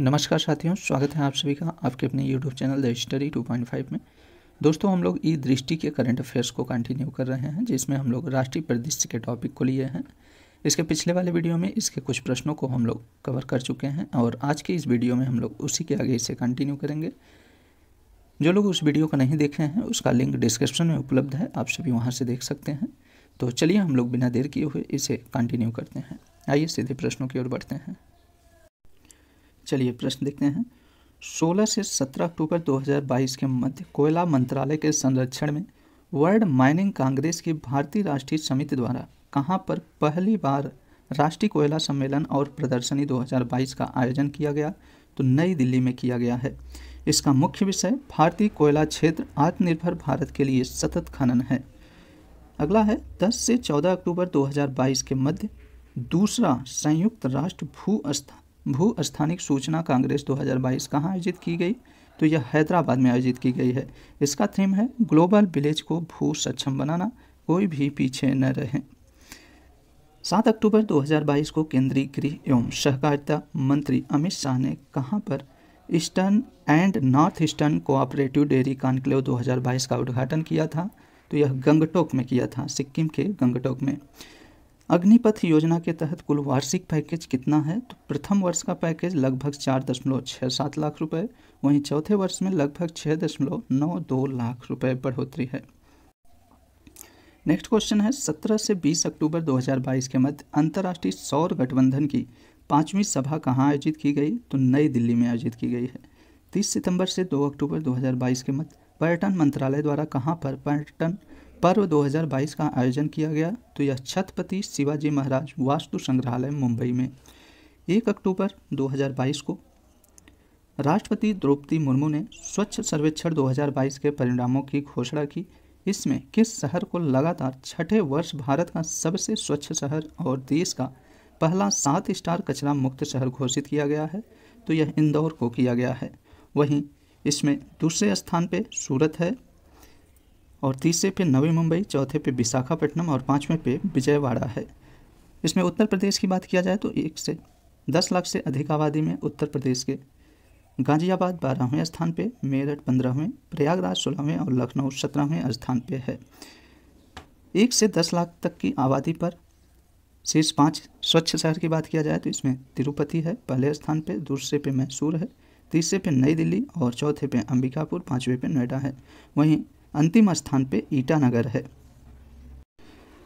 नमस्कार साथियों स्वागत है आप सभी का आपके अपने YouTube चैनल द पॉइंट 2.5 में दोस्तों हम लोग ई दृष्टि के करंट अफेयर्स को कंटिन्यू कर रहे हैं जिसमें हम लोग राष्ट्रीय परिदृश्य के टॉपिक को लिए हैं इसके पिछले वाले वीडियो में इसके कुछ प्रश्नों को हम लोग कवर कर चुके हैं और आज के इस वीडियो में हम लोग उसी के आगे इसे कंटिन्यू करेंगे जो लोग उस वीडियो को नहीं देखे हैं उसका लिंक डिस्क्रिप्शन में उपलब्ध है आप सभी वहाँ से देख सकते हैं तो चलिए हम लोग बिना देर किए हुए इसे कंटिन्यू करते हैं आइए सीधे प्रश्नों की ओर बढ़ते हैं चलिए प्रश्न देखते हैं 16 से 17 अक्टूबर 2022 के मध्य कोयला मंत्रालय के संरक्षण में वर्ल्ड माइनिंग कांग्रेस की भारतीय राष्ट्रीय समिति द्वारा कहां पर पहली बार राष्ट्रीय कोयला सम्मेलन और प्रदर्शनी 2022 का आयोजन किया गया तो नई दिल्ली में किया गया है इसका मुख्य विषय भारतीय कोयला क्षेत्र आत्मनिर्भर भारत के लिए सतत खनन है अगला है 10 से 14 अक्टूबर 2022 के मध्य दूसरा संयुक्त राष्ट्र भू भू स्थानिक सूचना कांग्रेस 2022 कहाँ आयोजित की गई तो यह हैदराबाद में आयोजित की गई है इसका थीम है ग्लोबल विलेज को भू सक्षम बनाना कोई भी पीछे न रहे सात अक्टूबर 2022 को केंद्रीय गृह एवं सहकारिता मंत्री अमित शाह ने कहाँ पर eastern and north eastern cooperative dairy conclave 2022 का उद्घाटन किया था तो यह गंगटोक में किया था सिक्किम के गंगटोक में अग्निपथ योजना के तहत कुल वार्षिक पैकेज कितना है तो प्रथम वर्ष का पैकेज लगभग चार दशमलव छः सात लाख रुपए वहीं चौथे वर्ष में लगभग छः दशमलव नौ दो लाख रुपए बढ़ोतरी है नेक्स्ट क्वेश्चन है 17 से 20 अक्टूबर 2022 के मध्य अंतर्राष्ट्रीय सौर गठबंधन की पाँचवीं सभा कहाँ आयोजित की गई तो नई दिल्ली में आयोजित की गई है 30 सितंबर से 2 अक्टूबर 2022 के मध्य पर्यटन मंत्रालय द्वारा कहाँ पर पर्यटन पर्व 2022 का आयोजन किया गया तो यह छत्रपति शिवाजी महाराज वास्तु संग्रहालय मुंबई में 1 अक्टूबर 2022 को राष्ट्रपति द्रौपदी मुर्मू ने स्वच्छ सर्वेक्षण 2022 के परिणामों की घोषणा की इसमें किस शहर को लगातार छठे वर्ष भारत का सबसे स्वच्छ शहर और देश का पहला सात स्टार कचरा मुक्त शहर घोषित किया गया है तो यह इंदौर को किया गया है वहीं इसमें दूसरे स्थान पर सूरत है और तीसरे पे नवी मुंबई चौथे पे विशाखापट्टनम और पाँचवें पे विजयवाड़ा है इसमें उत्तर प्रदेश की बात किया जाए तो एक से दस लाख से अधिक आबादी में उत्तर प्रदेश के गाजियाबाद बारहवें स्थान पे मेरठ पंद्रहवें प्रयागराज सोलहवें और लखनऊ सत्रहवें स्थान पे है एक से दस लाख तक की आबादी पर शीर्ष पाँच स्वच्छ शहर की बात किया जाए तो इसमें तिरुपति है पहले स्थान पे दूसरे पे मैसूर है तीसरे पे नई दिल्ली और चौथे पे अंबिकापुर पाँचवें पे नोएडा है वहीं अंतिम स्थान पे ईटानगर है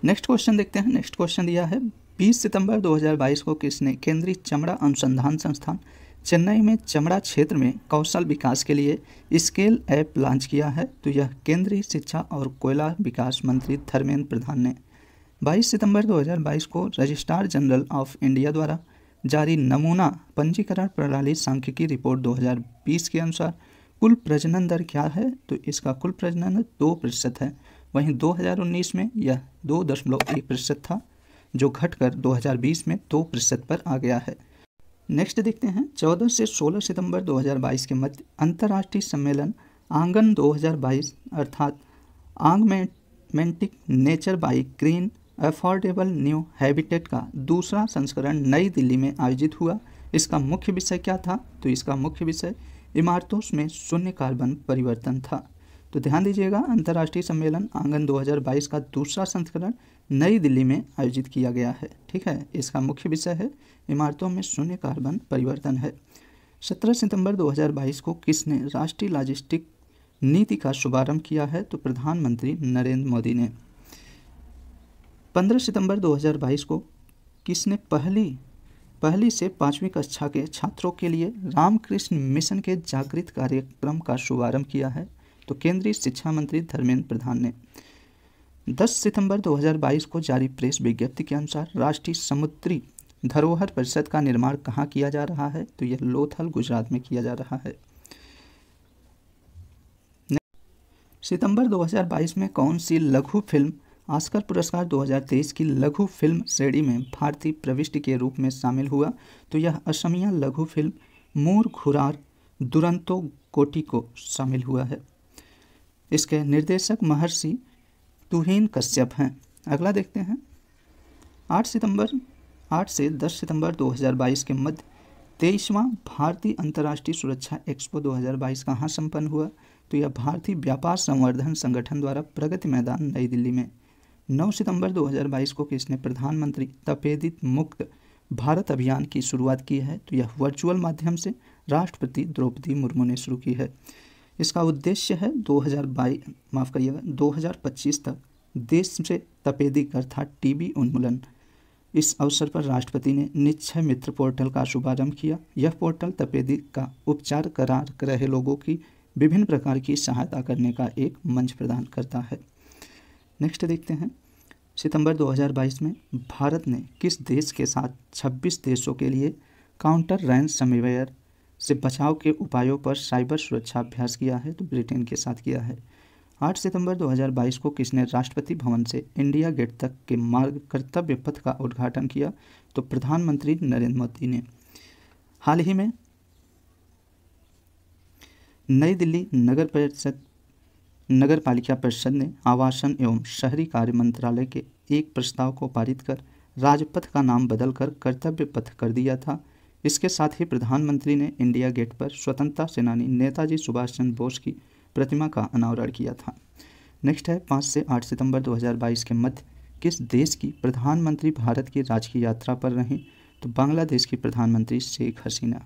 नेक्स्ट क्वेश्चन देखते हैं नेक्स्ट क्वेश्चन दिया है 20 सितंबर 2022 को किसने केंद्रीय चमड़ा अनुसंधान संस्थान चेन्नई में चमड़ा क्षेत्र में कौशल विकास के लिए स्केल ऐप लॉन्च किया है तो यह केंद्रीय शिक्षा और कोयला विकास मंत्री धर्मेंद्र प्रधान ने 22 सितंबर 2022 को रजिस्ट्रार जनरल ऑफ इंडिया द्वारा जारी नमूना पंजीकरण प्रणाली सांख्यिकी रिपोर्ट 2020 के अनुसार कुल प्रजनन दर क्या है तो इसका कुल प्रजनन दर दो प्रतिशत है वहीं 2019 में यह दो दशमलव एक प्रतिशत था जो घटकर 2020 में दो प्रतिशत पर आ गया है नेक्स्ट देखते हैं 14 से 16 सितंबर 2022 के मध्य अंतर्राष्ट्रीय सम्मेलन आंगन 2022 अर्थात augmenting nature by green affordable new habitat का दूसरा संस्करण नई दिल्ली में आयोजित हुआ इसका मुख्य विषय क्या था तो इसका मुख्य विषय इमारतों में शून्य कार्बन परिवर्तन था तो ध्यान दीजिएगा अंतर्राष्ट्रीय सम्मेलन आंगन 2022 का दूसरा संस्करण नई दिल्ली में आयोजित किया गया है ठीक है इसका मुख्य विषय है इमारतों में शून्य कार्बन परिवर्तन है 17 सितंबर 2022 को किसने राष्ट्रीय लॉजिस्टिक नीति का शुभारंभ किया है तो प्रधानमंत्री नरेंद्र मोदी ने 15 सितंबर 2022 को किसने पहली पहली से पांचवी कक्षा के छात्रों के लिए रामकृष्ण मिशन के जागृत कार्यक्रम का शुभारंभ किया है तो केंद्रीय शिक्षा मंत्री धर्मेंद्र प्रधान ने 10 सितंबर 2022 को जारी प्रेस विज्ञप्ति के अनुसार राष्ट्रीय समुद्री धरोहर परिषद का निर्माण कहाँ किया जा रहा है तो यह लोथल गुजरात में किया जा रहा है सितंबर 2022 में कौन सी लघु फिल्म ऑस्कर पुरस्कार 2023 की लघु फिल्म श्रेणी में भारतीय प्रविष्टि के रूप में शामिल हुआ तो यह असमिया लघु फिल्म मोर खुरार दुरंतो कोटी को शामिल हुआ है इसके निर्देशक महर्षि तुहेन कश्यप हैं अगला देखते हैं 8 सितंबर 8 से 10 सितंबर 2022 के मध्य तेईसवां भारतीय अंतर्राष्ट्रीय सुरक्षा एक्सपो 2022 कहाँ संपन्न हुआ तो यह भारतीय व्यापार संवर्धन संगठन द्वारा प्रगति मैदान नई दिल्ली में 9 सितंबर 2022 को किसने प्रधानमंत्री तपेदित मुक्त भारत अभियान की शुरुआत की है तो यह वर्चुअल माध्यम से राष्ट्रपति द्रौपदी मुर्मू ने शुरू की है इसका उद्देश्य है 2022 माफ़ करिएगा 2025 तक देश से तपेदिक अर्थात टीबी उन्मूलन इस अवसर पर राष्ट्रपति ने निच्छय मित्र पोर्टल का शुभारंभ किया यह पोर्टल तपेदिक का उपचार करार रहे लोगों की विभिन्न प्रकार की सहायता करने का एक मंच प्रदान करता है नेक्स्ट देखते हैं सितंबर 2022 में भारत ने किस देश के साथ 26 देशों के लिए काउंटर रैन समीवेयर से बचाव के उपायों पर साइबर सुरक्षा अभ्यास किया है तो ब्रिटेन के साथ किया है 8 सितंबर 2022 को किसने राष्ट्रपति भवन से इंडिया गेट तक के मार्ग कर्तव्य पथ का उद्घाटन किया तो प्रधानमंत्री नरेंद्र मोदी ने हाल ही में नई दिल्ली नगर परिषद नगर पालिका परिषद ने आवासन एवं शहरी कार्य मंत्रालय के एक प्रस्ताव को पारित कर राजपथ का नाम बदलकर कर्तव्य पथ कर दिया था इसके साथ ही प्रधानमंत्री ने इंडिया गेट पर स्वतंत्रता सेनानी नेताजी सुभाष चंद्र बोस की प्रतिमा का अनावरण किया था नेक्स्ट है पाँच से आठ सितंबर 2022 के मध्य किस देश की प्रधानमंत्री भारत की राजकीय यात्रा पर रहें तो बांग्लादेश की प्रधानमंत्री शेख हसीना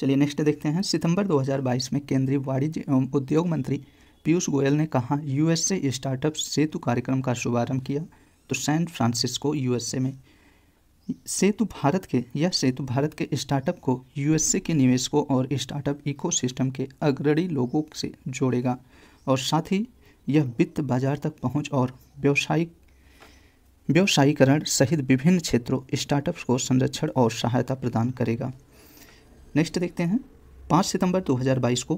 चलिए नेक्स्ट देखते हैं सितंबर 2022 में केंद्रीय वाणिज्य एवं उद्योग मंत्री पीयूष गोयल ने कहा यूएसए स्टार्टअप सेतु कार्यक्रम का शुभारंभ किया तो सैन फ्रांसिस्को यूएसए में सेतु भारत के यह सेतु भारत के स्टार्टअप को यूएसए के निवेशकों और स्टार्टअप इकोसिस्टम के अग्रणी लोगों से जोड़ेगा और साथ ही यह वित्त बाजार तक पहुँच और व्यवसायिक व्यवसायीकरण सहित विभिन्न क्षेत्रों स्टार्टअप्स को संरक्षण और सहायता प्रदान करेगा नेक्स्ट देखते हैं पाँच सितंबर 2022 को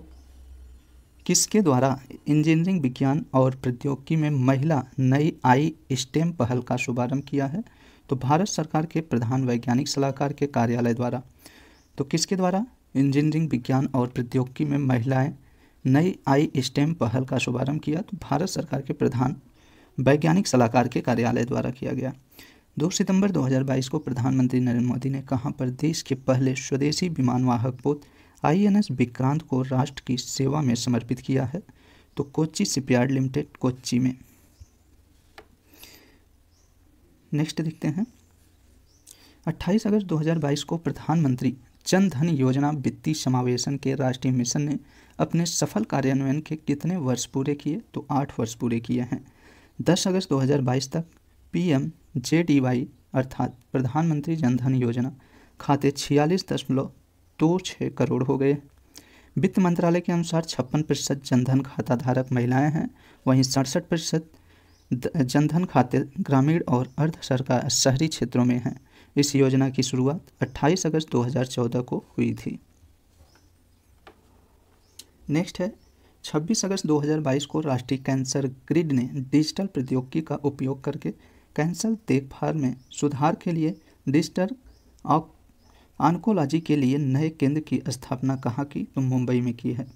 किसके द्वारा इंजीनियरिंग विज्ञान और प्रौद्योगिकी में महिला नई आई स्टेम पहल का शुभारंभ किया है तो भारत सरकार के प्रधान वैज्ञानिक सलाहकार के कार्यालय द्वारा तो किसके द्वारा इंजीनियरिंग विज्ञान और प्रौद्योगिकी में महिलाएं नई आई स्टेम पहल का शुभारंभ किया तो भारत सरकार के प्रधान वैज्ञानिक सलाहकार के कार्यालय द्वारा किया गया दो सितंबर 2022 को प्रधानमंत्री नरेंद्र मोदी ने कहा पर देश के पहले स्वदेशी विमानवाहक पोत आईएनएस विक्रांत को राष्ट्र की सेवा में समर्पित किया है तो कोच्चि शिपयार्ड लिमिटेड कोच्चि में नेक्स्ट देखते हैं 28 अगस्त 2022 को प्रधानमंत्री जन धन योजना वित्तीय समावेशन के राष्ट्रीय मिशन ने अपने सफल कार्यान्वयन के कितने वर्ष पूरे किए तो आठ वर्ष पूरे किए हैं 10 अगस्त 2022 तक P M J D Y अर्थात प्रधानमंत्री जनधन योजना खाते छियालीस दशमलव दो छः करोड़ हो गए वित्त मंत्रालय के अनुसार छप्पन प्रतिशत जनधन खाता धारक महिलाएं हैं वहीं सड़सठ प्रतिशत जनधन खाते ग्रामीण और अर्ध सरकार शहरी क्षेत्रों में हैं इस योजना की शुरुआत 28 अगस्त 2014 को हुई थी नेक्स्ट है 26 अगस्त 2022 को राष्ट्रीय कैंसर ग्रिड ने डिजिटल प्रौद्योगिकी का उपयोग करके कैंसर देखभाल में सुधार के लिए डिस्टर ऑफ के लिए नए केंद्र की स्थापना कहाँ की तो मुंबई में की है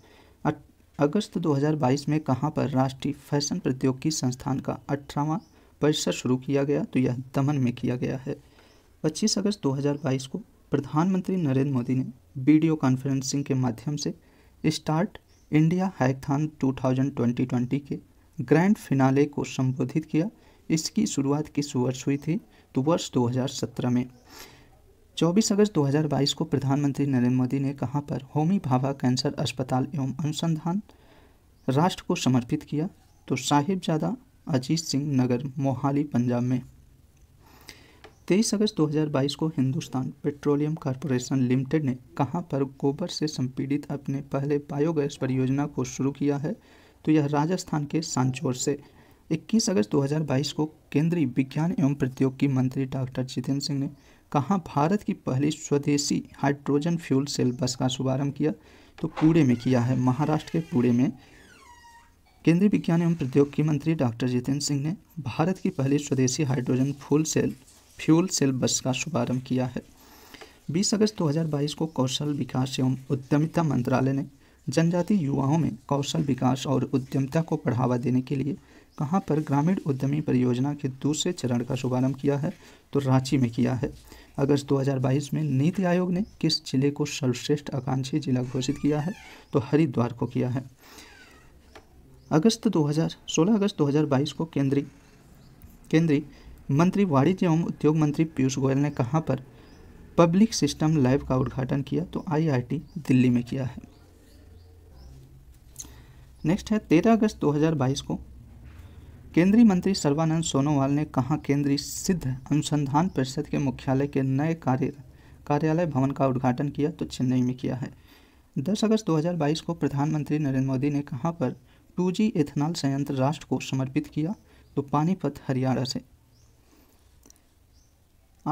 अगस्त 2022 में कहाँ पर राष्ट्रीय फैशन प्रौद्योगिकी संस्थान का अठारहवा परिसर शुरू किया गया तो यह दमन में किया गया है 25 अगस्त 2022 को प्रधानमंत्री नरेंद्र मोदी ने वीडियो कॉन्फ्रेंसिंग के माध्यम से स्टार्ट इंडिया हैकथान 2020 के ग्रैंड फिनाले को संबोधित किया इसकी शुरुआत किस वर्ष हुई थी तो वर्ष 2017 में 24 अगस्त 2022 को प्रधानमंत्री नरेंद्र मोदी ने कहाँ पर होमी भाभा कैंसर अस्पताल एवं अनुसंधान राष्ट्र को समर्पित किया तो साहिबजादा अजीत सिंह नगर मोहाली पंजाब में 23 अगस्त 2022 को हिंदुस्तान पेट्रोलियम कॉरपोरेशन लिमिटेड ने कहाँ पर गोबर से संपीड़ित अपने पहले बायोगैस परियोजना को शुरू किया है तो यह राजस्थान के सांचौर से 21 अगस्त 2022 को केंद्रीय विज्ञान एवं प्रौद्योगिकी मंत्री डॉक्टर जितेंद्र सिंह ने कहा भारत की पहली स्वदेशी हाइड्रोजन फ्यूल सेल बस का शुभारंभ किया तो पुणे में किया है महाराष्ट्र के पुणे में केंद्रीय विज्ञान एवं प्रौद्योगिकी मंत्री डॉक्टर जितेंद्र सिंह ने भारत की पहली स्वदेशी hydrogen fuel cell fuel cell bus का शुभारंभ किया है 20 अगस्त 2022 को कौशल विकास एवं उद्यमिता मंत्रालय ने जनजातीय युवाओं में कौशल विकास और उद्यमिता को बढ़ावा देने के लिए कहाँ पर ग्रामीण उद्यमी परियोजना के दूसरे चरण का शुभारंभ किया है तो रांची में किया है अगस्त 2022 में नीति आयोग ने किस जिले को सर्वश्रेष्ठ आकांक्षी जिला घोषित किया है तो हरिद्वार को किया है अगस्त 2000 16 अगस्त 2022 को केंद्रीय केंद्रीय मंत्री वाणिज्य एवं उद्योग मंत्री पीयूष गोयल ने कहाँ पर पब्लिक सिस्टम लाइव का उद्घाटन किया तो आई दिल्ली में किया है नेक्स्ट है तेरह अगस्त 2022 को केंद्रीय मंत्री सर्वानंद सोनोवाल ने कहा केंद्रीय सिद्ध अनुसंधान परिषद के मुख्यालय के नए कार्य कार्यालय भवन का उद्घाटन किया तो चेन्नई में किया है 10 अगस्त 2022 को प्रधानमंत्री नरेंद्र मोदी ने कहा पर 2G एथेनॉल संयंत्र राष्ट्र को समर्पित किया तो पानीपत हरियाणा से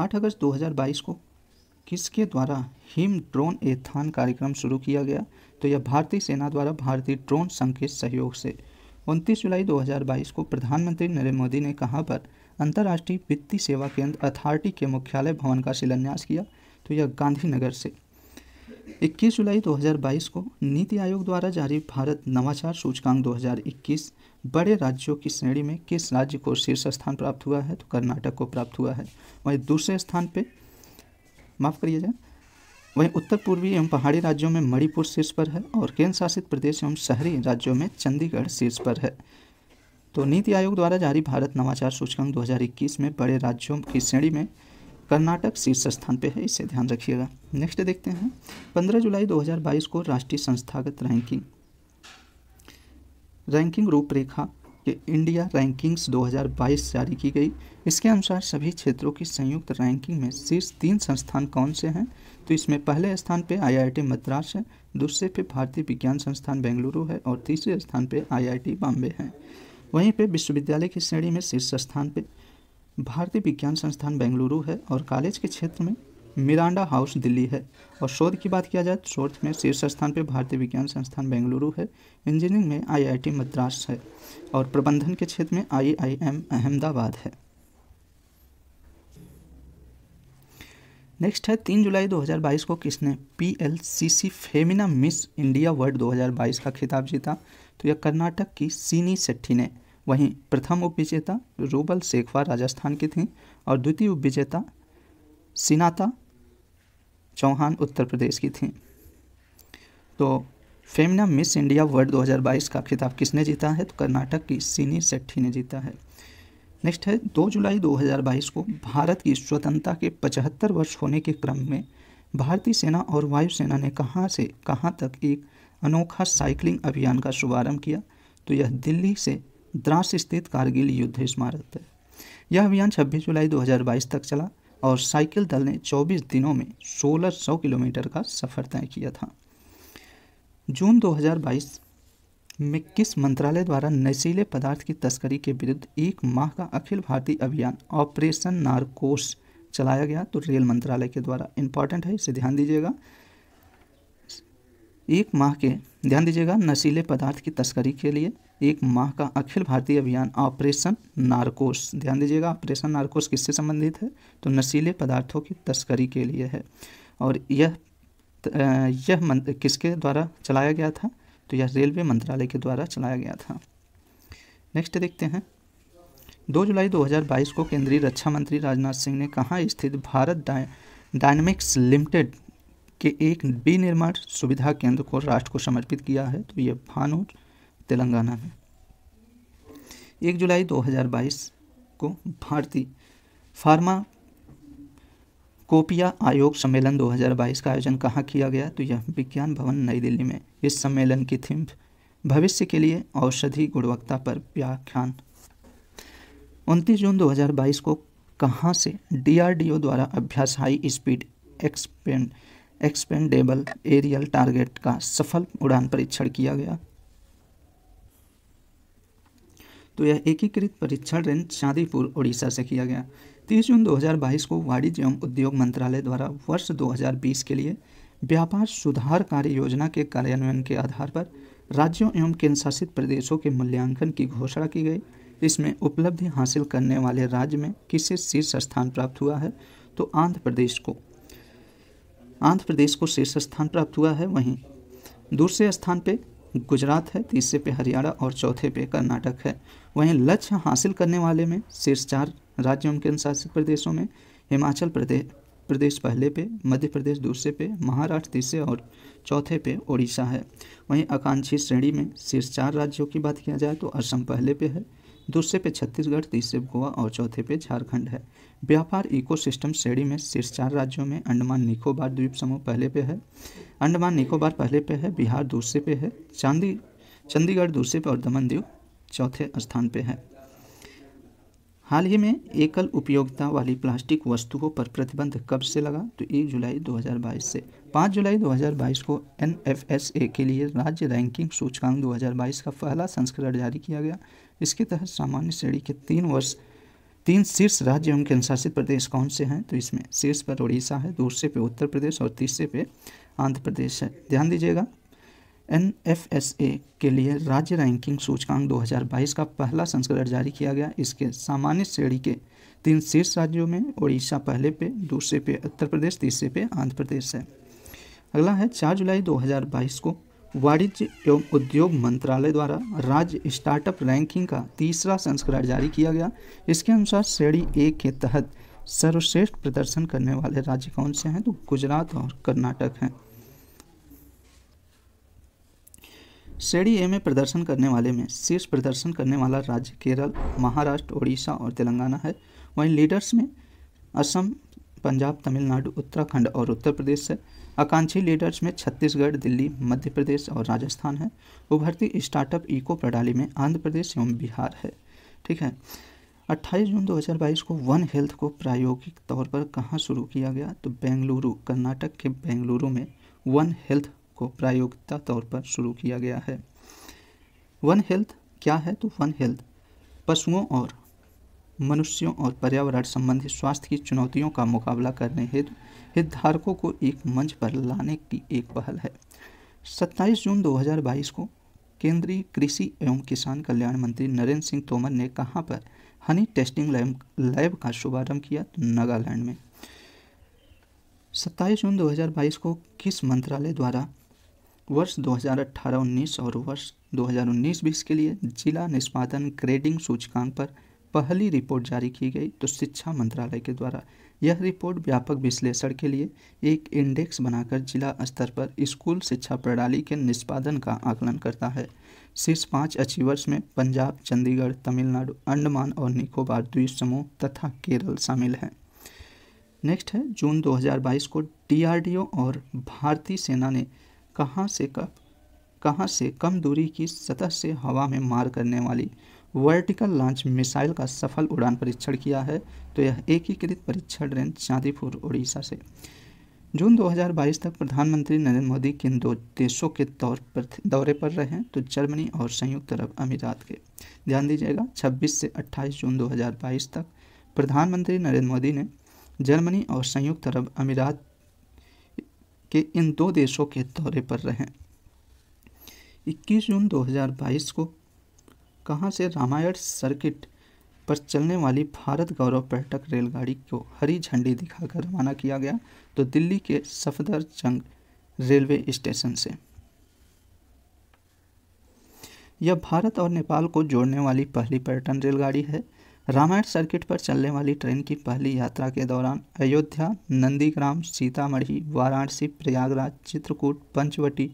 8 अगस्त 2022 को किसके द्वारा हिम ड्रोन एथान कार्यक्रम शुरू किया गया तो यह भारतीय सेना द्वारा भारतीय ड्रोन संघ के सहयोग से उनतीस जुलाई 2022 को प्रधानमंत्री नरेंद्र मोदी ने कहाँ पर अंतर्राष्ट्रीय वित्तीय सेवा केंद्र अथॉरिटी के मुख्यालय भवन का शिलान्यास किया तो यह गांधीनगर से 21 जुलाई 2022 को नीति आयोग द्वारा जारी भारत नवाचार सूचकांक 2021 बड़े राज्यों की श्रेणी में किस राज्य को शीर्ष स्थान प्राप्त हुआ है तो कर्नाटक को प्राप्त हुआ है वहीं दूसरे स्थान पर माफ़ करिए जाए वहीं उत्तर पूर्वी एवं पहाड़ी राज्यों में मणिपुर शीर्ष पर है और केंद्र शासित प्रदेश एवं शहरी राज्यों में चंडीगढ़ शीर्ष पर है तो नीति आयोग द्वारा जारी भारत नवाचार सूचकांक 2021 में बड़े राज्यों की श्रेणी में कर्नाटक शीर्ष स्थान पर है इसे ध्यान रखिएगा नेक्स्ट देखते हैं 15 जुलाई 2022 को राष्ट्रीय संस्थागत रैंकिंग रैंकिंग रूपरेखा के इंडिया रैंकिंग्स 2022 जारी की गई इसके अनुसार सभी क्षेत्रों की संयुक्त रैंकिंग में शीर्ष तीन संस्थान कौन से हैं तो इसमें पहले स्थान पे आईआईटी मद्रास है दूसरे पे भारतीय विज्ञान संस्थान बेंगलुरु है और तीसरे स्थान पे आईआईटी बॉम्बे है वहीं पे विश्वविद्यालय की श्रेणी में शीर्ष स्थान पे भारतीय विज्ञान संस्थान बेंगलुरु है और कॉलेज के क्षेत्र में मिरांडा हाउस दिल्ली है और शोध की बात किया जाए तो शोध में शीर्ष स्थान पर भारतीय विज्ञान संस्थान बेंगलुरु है इंजीनियरिंग में आईआईटी मद्रास है और प्रबंधन के क्षेत्र में आईआईएम अहमदाबाद है नेक्स्ट है तीन जुलाई 2022 को किसने P L C C Femina Miss India World 2022 का खिताब जीता तो यह कर्नाटक की सीनी सेट्ठी ने वहीं प्रथम उप विजेता रूबल शेखवा राजस्थान की थी और द्वितीय उप विजेता सिनाता चौहान उत्तर प्रदेश की थी तो फेमिना मिस इंडिया वर्ल्ड 2022 का खिताब किसने जीता है तो कर्नाटक की सीनी सेट्ठी ने जीता है नेक्स्ट है 2 जुलाई 2022 को भारत की स्वतंत्रता के 75 वर्ष होने के क्रम में भारतीय सेना और वायुसेना ने कहाँ से कहाँ तक एक अनोखा साइकिलिंग अभियान का शुभारंभ किया तो यह दिल्ली से द्रास स्थित कारगिल युद्ध स्मारक है यह अभियान 26 जुलाई 2022 तक चला और साइकिल दल ने 24 दिनों में 1600 किलोमीटर का सफर तय किया था जून 2022 में किस मंत्रालय द्वारा नशीले पदार्थ की तस्करी के विरुद्ध एक माह का अखिल भारतीय अभियान ऑपरेशन नारकोस चलाया गया तो रेल मंत्रालय के द्वारा इंपॉर्टेंट है इसे ध्यान दीजिएगा एक माह के ध्यान दीजिएगा नशीले पदार्थ की तस्करी के लिए एक माह का अखिल भारतीय अभियान ऑपरेशन नारकोस ध्यान दीजिएगा ऑपरेशन नारकोस किससे संबंधित है तो नशीले पदार्थों की तस्करी के लिए है और यह यह किसके द्वारा चलाया गया था तो यह रेलवे मंत्रालय के द्वारा चलाया गया था नेक्स्ट देखते हैं 2 जुलाई 2022 को केंद्रीय रक्षा मंत्री राजनाथ सिंह ने कहाँ स्थित भारत डायनेमिक्स लिमिटेड के एक विनिर्माण सुविधा केंद्र को राष्ट्र को समर्पित किया है तो यह भानु तेलंगाना में एक जुलाई 2022 को भारतीय फार्मा कोपिया आयोग सम्मेलन 2022 का आयोजन कहाँ किया गया तो यह विज्ञान भवन नई दिल्ली में इस सम्मेलन की थीम भविष्य के लिए औषधि गुणवत्ता पर व्याख्यान उनतीस जून 2022 को कहाँ से डीआरडीओ द्वारा Abhyas high speed expand expendable aerial target का सफल उड़ान परीक्षण किया गया तो यह एकीकृत परीक्षण रेंज चांदीपुर उड़ीसा से किया गया तीस जून 2022 को वाणिज्य एवं उद्योग मंत्रालय द्वारा वर्ष 2020 के लिए व्यापार सुधार कार्य योजना के कार्यान्वयन के आधार पर राज्यों एवं केंद्रशासित प्रदेशों के मूल्यांकन की घोषणा की गई इसमें उपलब्धि हासिल करने वाले राज्य में किसे शीर्ष स्थान प्राप्त हुआ है तो आंध्र प्रदेश को आंध्र प्रदेश को शीर्ष स्थान प्राप्त हुआ है वहीं दूसरे स्थान पे गुजरात है तीसरे पे हरियाणा और चौथे पे कर्नाटक है वहीं लक्ष्य हासिल करने वाले में शीर्ष चार राज्यों के अनुशासित प्रदेशों में हिमाचल प्रदेश प्रदेश पहले पे मध्य प्रदेश दूसरे पे महाराष्ट्र तीसरे और चौथे पे ओडिशा है वहीं आकांक्षी श्रेणी में शीर्ष चार राज्यों की बात किया जाए तो असम पहले पे है दूसरे पे छत्तीसगढ़ तीसरे गोवा और चौथे पे झारखंड है व्यापार इकोसिस्टम श्रेणी में शीर्ष चार राज्यों में अंडमान निकोबार द्वीप समूह पहले पे है अंडमान निकोबार पहले पे है बिहार दूसरे पे है चांदी चंडीगढ़ दूसरे पे और दमन दीव चौथे स्थान पे है हाल ही में एकल उपयोगिता वाली प्लास्टिक वस्तुओं पर प्रतिबंध कब से लगा तो एक जुलाई 2022 से 5 जुलाई 2022 को एन के लिए राज्य रैंकिंग सूचकांक 2022 का पहला संस्करण जारी किया गया इसके तहत सामान्य श्रेणी के तीन वर्ष तीन शीर्ष राज्य एवं केंद्रशासित प्रदेश कौन से हैं तो इसमें शीर्ष पर उड़ीसा है दूसरे पे उत्तर प्रदेश और तीसरे पे आंध्र प्रदेश है ध्यान दीजिएगा एन एफ एस ए के लिए राज्य रैंकिंग सूचकांक 2022 का पहला संस्करण जारी किया गया इसके सामान्य श्रेणी के तीन शीर्ष राज्यों में उड़ीसा पहले पे दूसरे पे उत्तर प्रदेश तीसरे पे आंध्र प्रदेश है अगला है 4 जुलाई 2022 को वाणिज्य एवं उद्योग मंत्रालय द्वारा राज्य स्टार्टअप रैंकिंग का तीसरा संस्करण जारी किया गया इसके अनुसार श्रेणी ए के तहत सर्वश्रेष्ठ प्रदर्शन करने वाले राज्य कौन से हैं तो गुजरात और कर्नाटक हैं श्रेणी ए में प्रदर्शन करने वाले में शीर्ष प्रदर्शन करने वाला राज्य केरल महाराष्ट्र उड़ीसा और तेलंगाना है वहीं लीडर्स में असम पंजाब तमिलनाडु उत्तराखंड और उत्तर प्रदेश है आकांक्षी लीडर्स में छत्तीसगढ़ दिल्ली मध्य प्रदेश और राजस्थान है उभरती स्टार्टअप इको प्रणाली में आंध्र प्रदेश एवं बिहार है ठीक है 28 जून 2022 को वन हेल्थ को प्रायोगिक तौर पर कहाँ शुरू किया गया तो बेंगलुरु कर्नाटक के बेंगलुरु में वन हेल्थ को प्रायोगिकता तौर पर शुरू किया गया है वन हेल्थ क्या है तो वन हेल्थ पशुओं और मनुष्यों और पर्यावरण संबंधी स्वास्थ्य की चुनौतियों का मुकाबला करने हेतु हितधारकों को एक मंच पर लाने की एक पहल है 27 जून 2022 को केंद्रीय कृषि एवं किसान कल्याण मंत्री नरेंद्र सिंह तोमर ने कहाँ पर हनी टेस्टिंग लैब लैब का शुभारंभ किया तो नागालैंड में 27 जून 2022 को किस मंत्रालय द्वारा वर्ष 2018-19 और वर्ष 2019-20 के लिए जिला निष्पादन ग्रेडिंग सूचकांक पर पहली रिपोर्ट जारी की गई तो शिक्षा मंत्रालय के द्वारा यह रिपोर्ट व्यापक विश्लेषण के लिए एक इंडेक्स बनाकर जिला स्तर पर स्कूल शिक्षा प्रणाली के निष्पादन का आकलन करता है शीर्ष पाँच अचीवर्स में पंजाब चंडीगढ़ तमिलनाडु अंडमान और निकोबार द्वीप समूह तथा केरल शामिल हैं नेक्स्ट है जून 2022 को डीआरडीओ और भारतीय सेना ने कहाँ से कब कहाँ से कम दूरी की सतह से हवा में मार करने वाली वर्टिकल लॉन्च मिसाइल का सफल उड़ान परीक्षण किया है तो यह एकीकृत परीक्षण रेंज चांदीपुर उड़ीसा से जून 2022 तक प्रधानमंत्री नरेंद्र मोदी किन दो देशों के तौर पर दौरे पर रहे हैं तो जर्मनी और संयुक्त अरब अमीरात के ध्यान दीजिएगा 26 से 28 जून 2022 तक प्रधानमंत्री नरेंद्र मोदी ने जर्मनी और संयुक्त अरब अमीरात के इन दो देशों के दौरे पर रहें 21 जून 2022 को कहाँ से रामायण सर्किट पर चलने वाली भारत गौरव पर्यटक रेलगाड़ी को हरी झंडी दिखाकर रवाना किया गया तो दिल्ली के सफदर रेलवे स्टेशन से यह भारत और नेपाल को जोड़ने वाली पहली पर्यटन रेलगाड़ी है रामायण सर्किट पर चलने वाली ट्रेन की पहली यात्रा के दौरान अयोध्या नंदीग्राम सीतामढ़ी वाराणसी प्रयागराज चित्रकूट पंचवटी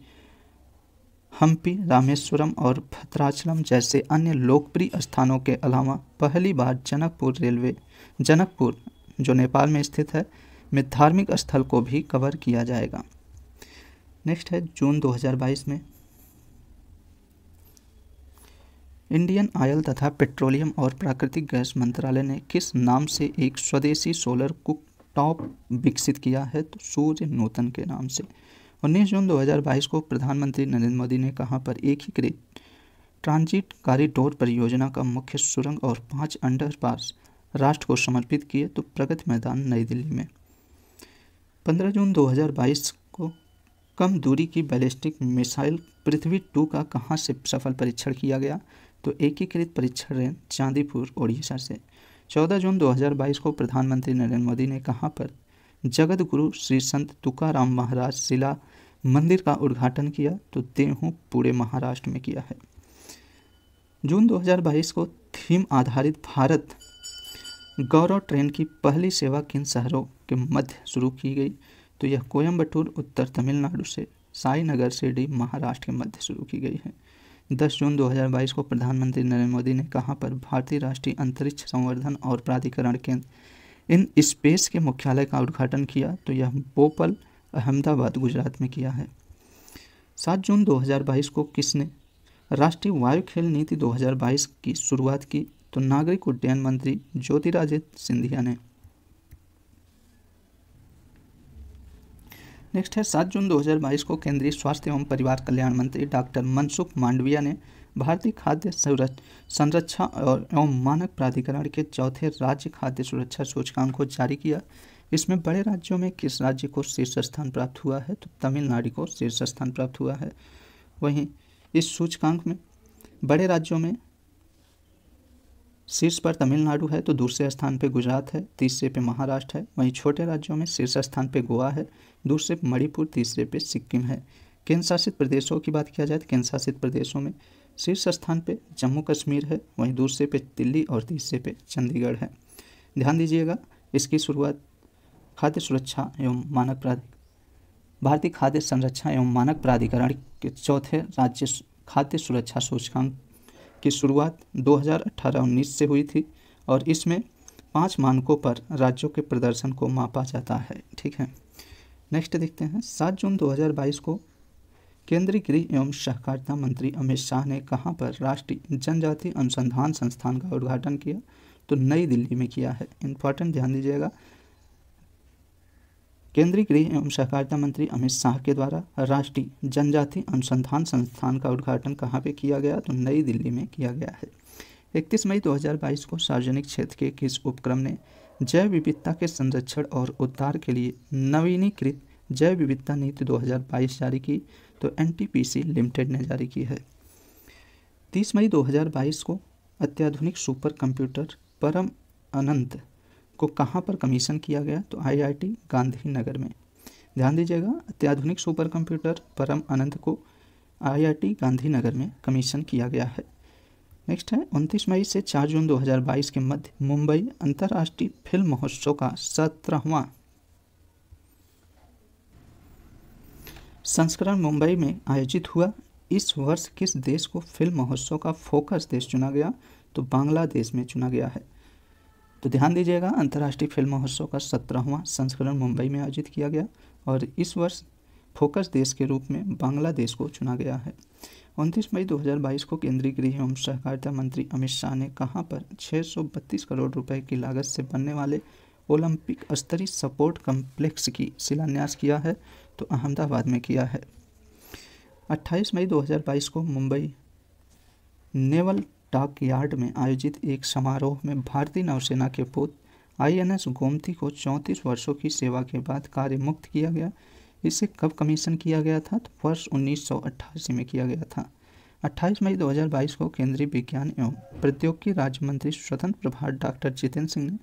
हम्पी रामेश्वरम और भद्राचलम जैसे अन्य लोकप्रिय स्थानों के अलावा पहली बार जनकपुर रेलवे जनकपुर जो नेपाल में स्थित है में धार्मिक स्थल को भी कवर किया जाएगा नेक्स्ट है जून 2022 में इंडियन ऑयल तथा पेट्रोलियम और प्राकृतिक गैस मंत्रालय ने किस नाम से एक स्वदेशी सोलर कुक टॉप विकसित किया है तो सूर्य नूतन के नाम से उन्नीस जून 2022 को प्रधानमंत्री नरेंद्र मोदी ने कहा पर एकीकृत ट्रांजिट कॉरिडोर परियोजना का मुख्य सुरंग और पांच अंडरपास राष्ट्र को समर्पित किए तो प्रगति मैदान नई दिल्ली में 15 जून 2022 को कम दूरी की बैलिस्टिक मिसाइल पृथ्वी टू का कहाँ से सफल परीक्षण किया गया तो एकीकृत परीक्षण रेन चांदीपुर ओडिशा से 14 जून 2022 को प्रधानमंत्री नरेंद्र मोदी ने कहाँ पर जगत गुरु श्री संत तुकाराम महाराज शिला मंदिर का उद्घाटन किया तो देहू पूरे महाराष्ट्र में किया है जून 2022 को थीम आधारित भारत गौरव ट्रेन की पहली सेवा किन शहरों के मध्य शुरू की गई तो यह कोयम्बटूर उत्तर तमिलनाडु से साईनगर शिरडी महाराष्ट्र के मध्य शुरू की गई है 10 जून 2022 को प्रधानमंत्री नरेंद्र मोदी ने कहा पर भारतीय राष्ट्रीय अंतरिक्ष संवर्धन और प्राधिकरण केंद्र इन स्पेस के मुख्यालय का उद्घाटन किया तो यह भोपल अहमदाबाद गुजरात में किया है 7 जून 2022 को किसने राष्ट्रीय वायु खेल नीति 2022 की शुरुआत की तो नागरिक उड्डयन मंत्री ज्योतिरादित्य सिंधिया ने नेक्स्ट है सात जून 2022 को केंद्रीय स्वास्थ्य एवं परिवार कल्याण मंत्री डॉक्टर मनसुख मांडविया ने भारतीय खाद्य संरक्षा और एवं मानक प्राधिकरण के चौथे राज्य खाद्य सुरक्षा सूचकांक को जारी किया इसमें बड़े राज्यों में किस राज्य को शीर्ष स्थान प्राप्त हुआ है तो तमिलनाडु को शीर्ष स्थान प्राप्त हुआ है वहीं इस सूचकांक में बड़े राज्यों में शीर्ष पर तमिलनाडु है तो दूसरे स्थान पे गुजरात है तीसरे पे महाराष्ट्र है वहीं छोटे राज्यों में शीर्ष स्थान पे गोवा है दूसरे पे मणिपुर तीसरे पे सिक्किम है केंद्र शासित प्रदेशों की बात किया जाए तो केंद्र शासित प्रदेशों में शीर्ष स्थान पे जम्मू कश्मीर है वहीं दूसरे पे दिल्ली और तीसरे पे चंडीगढ़ है ध्यान दीजिएगा इसकी शुरुआत खाद्य सुरक्षा एवं मानक प्राधिकरण भारतीय खाद्य संरक्षा एवं मानक प्राधिकरण के चौथे राज्य खाद्य सुरक्षा सूचकांक की शुरुआत 2018-19 से हुई थी और इसमें पांच मानकों पर राज्यों के प्रदर्शन को मापा जाता है ठीक है नेक्स्ट देखते हैं सात जून 2022 को केंद्रीय गृह एवं सहकारिता मंत्री अमित शाह ने कहाँ पर राष्ट्रीय जनजाति अनुसंधान संस्थान का उद्घाटन किया तो नई दिल्ली में किया है इम्पोर्टेंट ध्यान दीजिएगा केंद्रीय गृह एवं सहकारिता मंत्री अमित शाह के द्वारा राष्ट्रीय जनजाति अनुसंधान संस्थान का उद्घाटन कहाँ पे किया गया तो नई दिल्ली में किया गया है 31 मई 2022 को सार्वजनिक क्षेत्र के किस उपक्रम ने जैव विविधता के संरक्षण और उद्धार के लिए नवीनीकृत जैव विविधता नीति 2022 जारी की तो एन लिमिटेड ने जारी की है तीस मई दो को अत्याधुनिक सुपर कंप्यूटर परम अनंत को कहाँ पर कमीशन किया गया तो आईआईटी गांधीनगर में ध्यान दीजिएगा अत्याधुनिक सुपर कंप्यूटर परम आनंद को आईआईटी गांधीनगर में कमीशन किया गया है नेक्स्ट है 29 मई से 4 जून 2022 के मध्य मुंबई अंतर्राष्ट्रीय फिल्म महोत्सव का सत्रहवा संस्करण मुंबई में आयोजित हुआ इस वर्ष किस देश को फिल्म महोत्सव का फोकस देश चुना गया तो बांग्लादेश में चुना गया है तो ध्यान दीजिएगा अंतर्राष्ट्रीय फिल्म महोत्सव का सत्रहवां संस्करण मुंबई में आयोजित किया गया और इस वर्ष फोकस देश के रूप में बांग्लादेश को चुना गया है उनतीस मई 2022 को केंद्रीय गृह एवं सहकारिता मंत्री अमित शाह ने कहाँ पर 632 करोड़ रुपए की लागत से बनने वाले ओलंपिक स्तरीय सपोर्ट कम्प्लेक्स की शिलान्यास किया है तो अहमदाबाद में किया है 28 मई 2022 को मुंबई नेवल यार्ड में आयोजित एक समारोह में भारतीय नौसेना के पुत्र आईएनएस गोमती को चौंतीस वर्षों की सेवा के बाद कार्य मुक्त किया गया इसे कब कमीशन किया गया था तो वर्ष उन्नीस में किया गया था 28 मई 2022 को केंद्रीय विज्ञान एवं प्रौद्योगिकी राज्य मंत्री स्वतंत्र प्रभार डॉक्टर जितेंद्र सिंह ने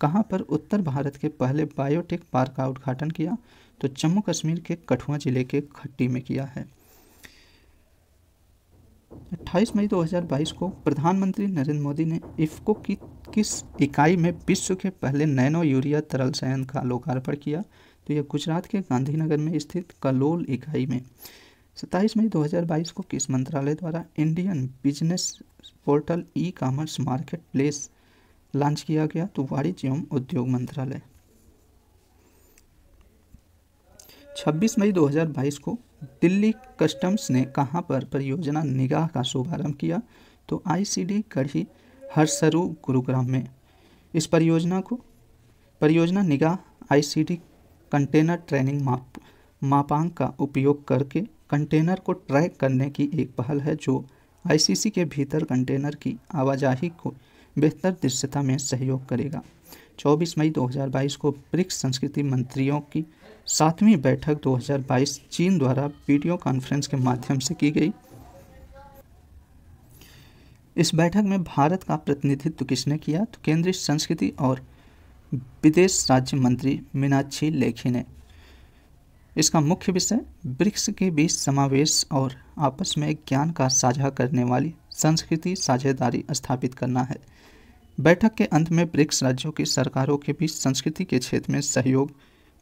कहाँ पर उत्तर भारत के पहले बायोटेक पार्क का उद्घाटन किया तो जम्मू कश्मीर के कठुआ जिले के खट्टी में किया है 28 मई 2022 को प्रधानमंत्री नरेंद्र मोदी ने इफ्को की किस इकाई में विश्व के पहले नैनो यूरिया तरल संयंत्र का लोकार्पण किया तो यह गुजरात के गांधीनगर में स्थित कलोल इकाई में 27 मई 2022 को किस मंत्रालय द्वारा Indian business portal e commerce market place launch किया गया तो वाणिज्य एवं उद्योग मंत्रालय 26 मई 2022 को दिल्ली कस्टम्स ने कहाँ पर परियोजना निगाह का शुभारंभ किया तो आईसीडी गढ़ी हरसरू गुरुग्राम में इस परियोजना को परियोजना निगाह आईसीडी कंटेनर ट्रेनिंग माप मापांक का उपयोग करके कंटेनर को ट्रैक करने की एक पहल है जो आईसीसी के भीतर कंटेनर की आवाजाही को बेहतर दृश्यता में सहयोग करेगा 24 मई 2022 को ब्रिक्स संस्कृति मंत्रियों की सातवीं बैठक 2022 चीन द्वारा वीडियो कॉन्फ्रेंस के माध्यम से की गई इस बैठक में भारत का प्रतिनिधित्व किसने किया तो केंद्रीय संस्कृति और विदेश राज्य मंत्री मीनाक्षी लेखी ने इसका मुख्य विषय ब्रिक्स के बीच समावेश और आपस में ज्ञान का साझा करने वाली संस्कृति साझेदारी स्थापित करना है बैठक के अंत में ब्रिक्स राज्यों की सरकारों के बीच संस्कृति के क्षेत्र में सहयोग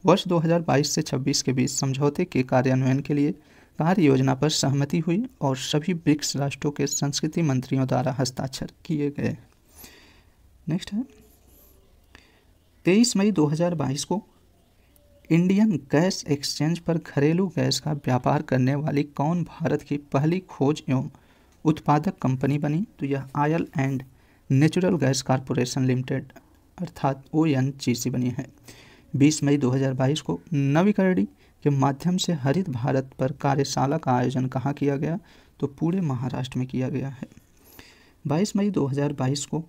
वर्ष 2022 से 26 के बीच समझौते के कार्यान्वयन के लिए कार्य योजना पर सहमति हुई और सभी ब्रिक्स राष्ट्रों के संस्कृति मंत्रियों द्वारा हस्ताक्षर किए गए नेक्स्ट है तेईस मई 2022 को इंडियन गैस एक्सचेंज पर घरेलू गैस का व्यापार करने वाली कौन भारत की पहली खोज एवं उत्पादक कंपनी बनी तो यह oil and natural gas corporation limited अर्थात ओ बनी है 20 मई 2022 को नवीकरणी के माध्यम से हरित भारत पर कार्यशाला का आयोजन कहाँ किया गया तो पूरे महाराष्ट्र में किया गया है 22 मई 2022 को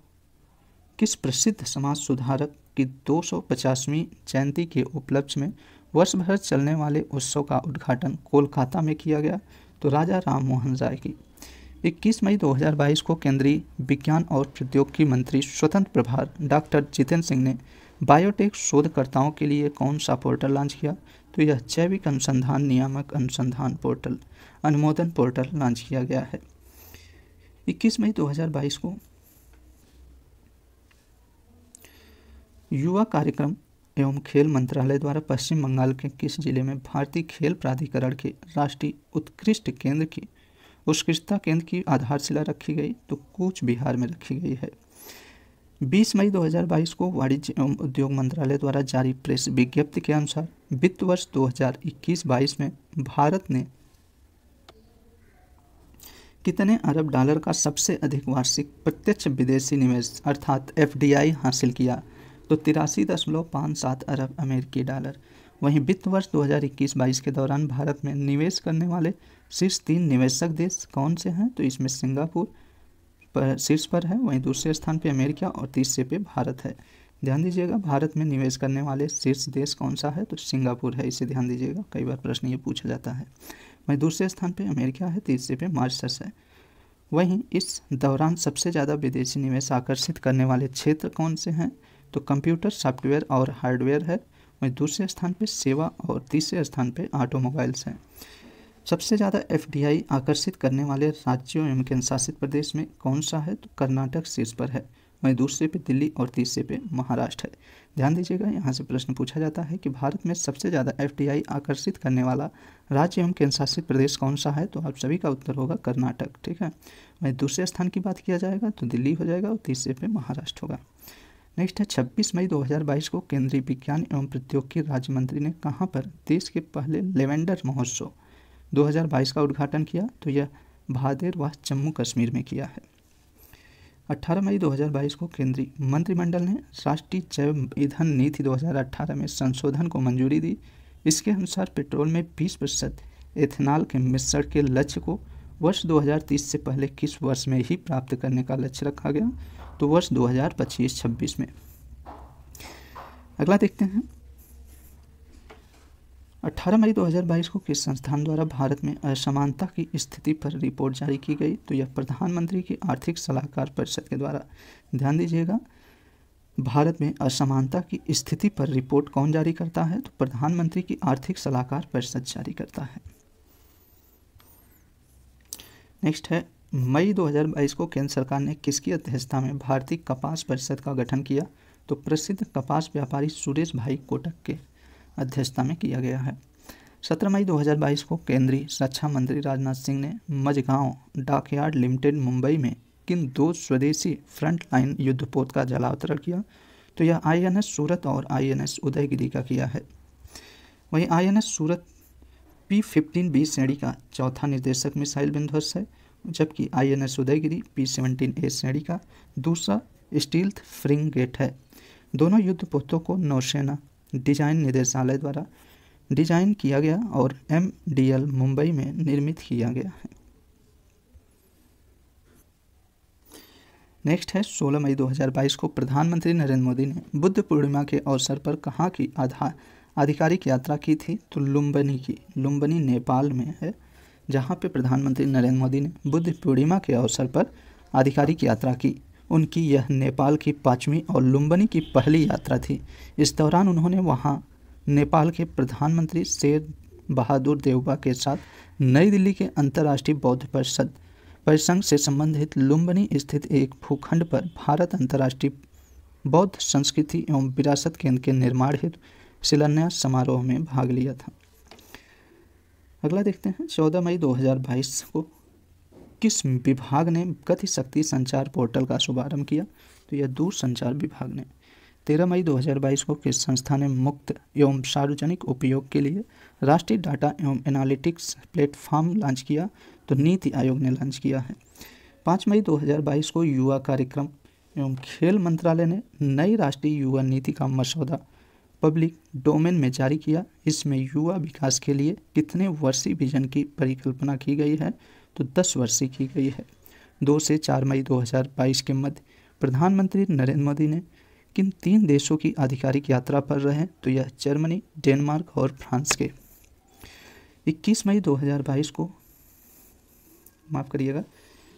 किस प्रसिद्ध समाज सुधारक की 250वीं जयंती के उपलक्ष्य में वर्ष भर चलने वाले उत्सव का उद्घाटन कोलकाता में किया गया तो राजा राम मोहन राय की 21 मई 2022 को केंद्रीय विज्ञान और प्रौद्योगिकी मंत्री स्वतंत्र प्रभार डॉक्टर जितेंद्र सिंह ने बायोटेक शोधकर्ताओं के लिए कौन सा पोर्टल लॉन्च किया तो यह जैविक अनुसंधान नियामक अनुसंधान पोर्टल अनुमोदन पोर्टल लॉन्च किया गया है 21 मई 2022 को युवा कार्यक्रम एवं खेल मंत्रालय द्वारा पश्चिम बंगाल के किस जिले में भारतीय खेल प्राधिकरण के राष्ट्रीय उत्कृष्ट केंद्र की उत्कृष्टता केंद्र की आधारशिला रखी गई तो कूच बिहार में रखी गई है 20 मई 2022 को वाणिज्य एवं उद्योग मंत्रालय द्वारा जारी प्रेस विज्ञप्ति के अनुसार वित्त वर्ष 2021-22 में भारत ने कितने अरब डॉलर का सबसे अधिक वार्षिक प्रत्यक्ष विदेशी निवेश अर्थात एफ हासिल किया तो तिरासी दशमलव पाँच सात अरब अमेरिकी डॉलर वहीं वित्त वर्ष 2021-22 के दौरान भारत में निवेश करने वाले शीर्ष तीन निवेशक देश कौन से हैं तो इसमें सिंगापुर पर शीर्ष पर है वहीं दूसरे स्थान पे अमेरिका और तीसरे पे भारत है ध्यान दीजिएगा भारत में निवेश करने वाले शीर्ष देश कौन सा है तो सिंगापुर है इसे ध्यान दीजिएगा कई बार प्रश्न ये पूछा जाता है वहीं दूसरे स्थान पर अमेरिका है तीसरे पे मार्सस है वहीं इस दौरान सबसे ज़्यादा विदेशी निवेश आकर्षित करने वाले क्षेत्र कौन से हैं तो कंप्यूटर सॉफ्टवेयर और हार्डवेयर है वहीं दूसरे स्थान पर सेवा और तीसरे स्थान पर ऑटोमोबाइल्स हैं सबसे ज़्यादा एफ आकर्षित करने वाले राज्यों एवं केंद्र शासित प्रदेश में कौन सा है तो कर्नाटक शीर्ष पर है वहीं दूसरे पे दिल्ली और तीसरे पे महाराष्ट्र है ध्यान दीजिएगा यहाँ से प्रश्न पूछा जाता है कि भारत में सबसे ज़्यादा एफ आकर्षित करने वाला राज्य एवं केंद्र शासित प्रदेश कौन सा है तो आप सभी का उत्तर होगा कर्नाटक ठीक है वहीं दूसरे स्थान की बात किया जाएगा तो दिल्ली हो जाएगा और तीसरे पे महाराष्ट्र होगा नेक्स्ट है 26 मई 2022 को केंद्रीय विज्ञान एवं प्रौद्योगिकी राज्य मंत्री ने कहाँ पर देश के पहले लेवेंडर महोत्सव 2022 का उद्घाटन किया तो यह व जम्मू कश्मीर में किया है 18 मई 2022 को केंद्रीय मंत्रिमंडल ने राष्ट्रीय जैव ईंधन नीति 2018 में संशोधन को मंजूरी दी इसके अनुसार पेट्रोल में 20 प्रतिशत एथेनॉल के मिश्रण के लक्ष्य को वर्ष 2030 से पहले किस वर्ष में ही प्राप्त करने का लक्ष्य रखा गया तो वर्ष दो हजार में अगला देखते हैं 18 मई 2022 को किस संस्थान द्वारा भारत में असमानता की स्थिति पर रिपोर्ट जारी की गई तो यह प्रधानमंत्री की आर्थिक सलाहकार परिषद के द्वारा ध्यान दीजिएगा भारत में असमानता की स्थिति पर रिपोर्ट कौन जारी करता है तो प्रधानमंत्री की आर्थिक सलाहकार परिषद जारी करता है नेक्स्ट है मई 2022 को केंद्र सरकार ने किसकी अध्यक्षता में भारतीय कपास परिषद का गठन किया तो प्रसिद्ध कपास व्यापारी सुरेश भाई कोटक के अध्यक्षता में किया गया है सत्रह मई 2022 को केंद्रीय रक्षा मंत्री राजनाथ सिंह ने मजगांव डाकयार्ड लिमिटेड मुंबई में किन दो स्वदेशी फ्रंट लाइन युद्धपोत का जलावतरण किया तो यह आईएनएस सूरत और आईएनएस उदयगिरी का किया है वहीं INS Surat P fifteen B श्रेणी का चौथा निर्देशक मिसाइल विध्वंस है जबकि INS Udaygiri P seventeen A श्रेणी का दूसरा स्टील्थ फ्रिंग गेट है दोनों युद्धपोतों को नौसेना डिजाइन निदेशालय द्वारा डिजाइन किया गया और एम डी एल मुंबई में निर्मित किया गया है नेक्स्ट है 16 मई 2022 को प्रधानमंत्री नरेंद्र मोदी ने बुद्ध पूर्णिमा के अवसर पर कहाँ की आधार आधिकारिक यात्रा की थी तो लुम्बनी की लुम्बनी नेपाल में है जहाँ पे प्रधानमंत्री नरेंद्र मोदी ने बुद्ध पूर्णिमा के अवसर पर आधिकारिक यात्रा की उनकी यह नेपाल की पाँचवीं और लुम्बनी की पहली यात्रा थी इस दौरान उन्होंने वहाँ नेपाल के प्रधानमंत्री शेर बहादुर देवबा के साथ नई दिल्ली के अंतर्राष्ट्रीय बौद्ध परिषद परिसंघ से संबंधित लुम्बनी स्थित एक भूखंड पर भारत अंतर्राष्ट्रीय बौद्ध संस्कृति एवं विरासत केंद्र के निर्माण हेतु शिलान्यास समारोह में भाग लिया था अगला देखते हैं चौदह मई 2022 को किस विभाग ने गति शक्ति संचार पोर्टल का शुभारंभ किया तो यह दूर संचार विभाग ने तेरह मई 2022 को किस संस्था ने मुक्त एवं सार्वजनिक उपयोग के लिए राष्ट्रीय डाटा एवं एनालिटिक्स प्लेटफॉर्म लॉन्च किया तो नीति आयोग ने लॉन्च किया है पाँच मई 2022 को युवा कार्यक्रम एवं खेल मंत्रालय ने नई राष्ट्रीय युवा नीति का मसौदा पब्लिक डोमेन में जारी किया इसमें युवा विकास के लिए कितने वर्षीय विजन की परिकल्पना की गई है तो दस वर्ष से की गई है दो से चार मई 2022 के मध्य प्रधानमंत्री नरेंद्र मोदी ने किन तीन देशों की आधिकारिक यात्रा पर रहे तो यह जर्मनी डेनमार्क और फ्रांस के 21 मई 2022 को माफ़ करिएगा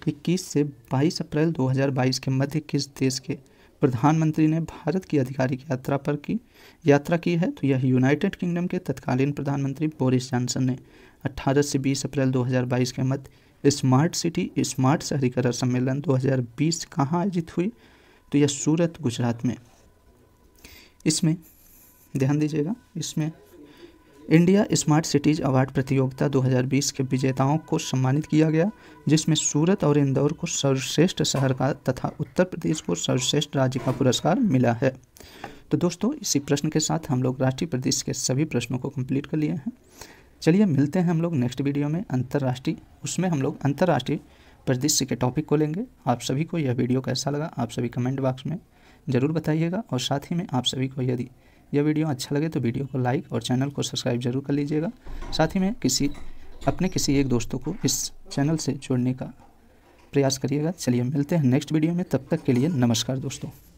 21 से 22 अप्रैल 2022 के मध्य किस देश के प्रधानमंत्री ने भारत की आधिकारिक यात्रा पर की यात्रा की है तो यह यूनाइटेड किंगडम के तत्कालीन प्रधानमंत्री बोरिस जॉनसन ने 18 से 20 अप्रैल 2022 के मध्य स्मार्ट सिटी स्मार्ट शहरीकरण सम्मेलन 2020 कहाँ आयोजित हुई तो यह सूरत गुजरात में इसमें ध्यान दीजिएगा इसमें इंडिया स्मार्ट सिटीज़ अवार्ड प्रतियोगिता 2020 के विजेताओं को सम्मानित किया गया जिसमें सूरत और इंदौर को सर्वश्रेष्ठ शहर का तथा उत्तर प्रदेश को सर्वश्रेष्ठ राज्य का पुरस्कार मिला है तो दोस्तों इसी प्रश्न के साथ हम लोग राष्ट्रीय प्रदेश के सभी प्रश्नों को कंप्लीट कर लिए हैं चलिए मिलते हैं हम लोग नेक्स्ट वीडियो में अंतर्राष्ट्रीय उसमें हम लोग अंतर्राष्ट्रीय परिदृश्य के टॉपिक को लेंगे आप सभी को यह वीडियो कैसा लगा आप सभी कमेंट बॉक्स में ज़रूर बताइएगा और साथ ही में आप सभी को यदि यह वीडियो अच्छा लगे तो वीडियो को लाइक और चैनल को सब्सक्राइब जरूर कर लीजिएगा साथ ही में किसी अपने किसी एक दोस्तों को इस चैनल से जोड़ने का प्रयास करिएगा चलिए मिलते हैं नेक्स्ट वीडियो में तब तक के लिए नमस्कार दोस्तों